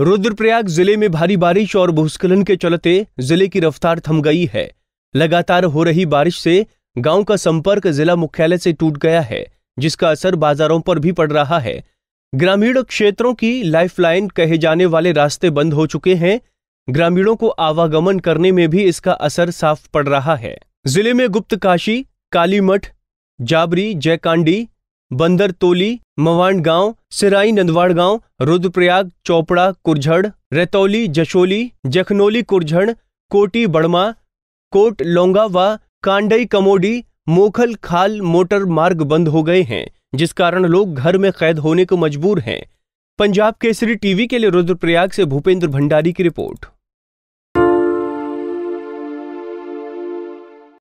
रुद्रप्रयाग जिले में भारी बारिश और भूस्खलन के चलते जिले की रफ्तार थम गई है लगातार हो रही बारिश से गांव का संपर्क जिला मुख्यालय से टूट गया है जिसका असर बाजारों पर भी पड़ रहा है ग्रामीण क्षेत्रों की लाइफलाइन कहे जाने वाले रास्ते बंद हो चुके हैं ग्रामीणों को आवागमन करने में भी इसका असर साफ पड़ रहा है जिले में गुप्त काशी कालीमठ जाबरी जयकांडी बंदर तोली मवान गांव सिराई नंदवाड़ गांव रुद्रप्रयाग चौपड़ा कुरझड़ रतौली जशोली जखनोली कुरझड़ कोटी बड़मा कोट लोंगा व कांडई कमोडी मोखल खाल मोटर मार्ग बंद हो गए हैं जिस कारण लोग घर में कैद होने को मजबूर हैं पंजाब केसरी टीवी के लिए रुद्रप्रयाग से भूपेंद्र भंडारी की रिपोर्ट